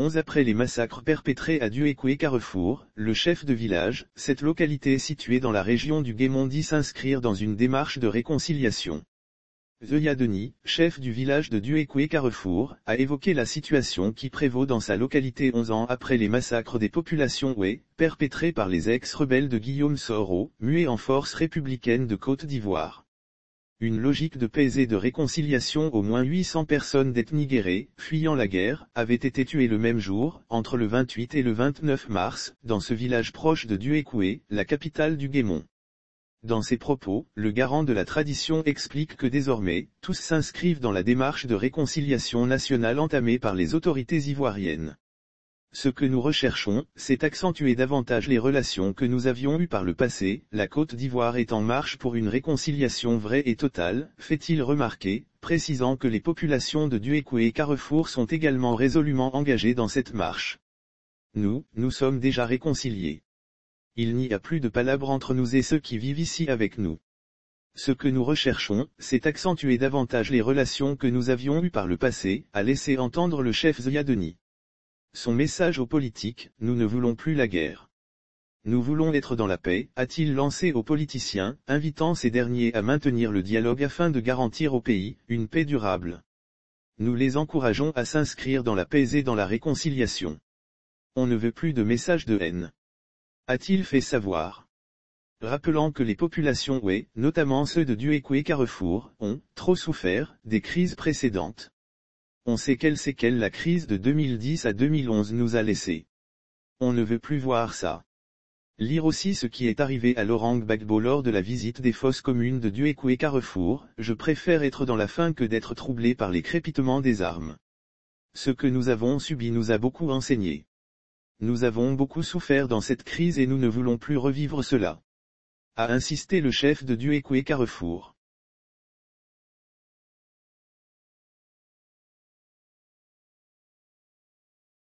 11 après les massacres perpétrés à Duécoué Carrefour, le chef de village, cette localité est située dans la région du Guémondi s'inscrire dans une démarche de réconciliation. Zoya Denis, chef du village de Duécoué Carrefour, a évoqué la situation qui prévaut dans sa localité 11 ans après les massacres des populations Oué, perpétrés par les ex-rebelles de Guillaume Soro, muet en force républicaine de Côte d'Ivoire. Une logique de paix et de réconciliation au moins 800 personnes d'ethnie guérée, fuyant la guerre, avaient été tuées le même jour, entre le 28 et le 29 mars, dans ce village proche de Duékoué, la capitale du Guémon. Dans ses propos, le garant de la tradition explique que désormais, tous s'inscrivent dans la démarche de réconciliation nationale entamée par les autorités ivoiriennes. Ce que nous recherchons, c'est accentuer davantage les relations que nous avions eues par le passé, la Côte d'Ivoire est en marche pour une réconciliation vraie et totale, fait-il remarquer, précisant que les populations de Duékoué et Carrefour sont également résolument engagées dans cette marche. Nous, nous sommes déjà réconciliés. Il n'y a plus de palabres entre nous et ceux qui vivent ici avec nous. Ce que nous recherchons, c'est accentuer davantage les relations que nous avions eues par le passé, a laissé entendre le chef Ziadeni. Son message aux politiques, nous ne voulons plus la guerre. Nous voulons être dans la paix, a-t-il lancé aux politiciens, invitant ces derniers à maintenir le dialogue afin de garantir au pays une paix durable. Nous les encourageons à s'inscrire dans la paix et dans la réconciliation. On ne veut plus de messages de haine. A-t-il fait savoir Rappelant que les populations Oué, notamment ceux de Dieu et Carrefour, ont, trop souffert, des crises précédentes. On sait quelle qu'elle la crise de 2010 à 2011 nous a laissé. On ne veut plus voir ça. Lire aussi ce qui est arrivé à Laurent Gbagbo lors de la visite des fosses communes de Dieuékou et Carrefour, je préfère être dans la faim que d'être troublé par les crépitements des armes. Ce que nous avons subi nous a beaucoup enseigné. Nous avons beaucoup souffert dans cette crise et nous ne voulons plus revivre cela. A insisté le chef de Duekwe et Carrefour.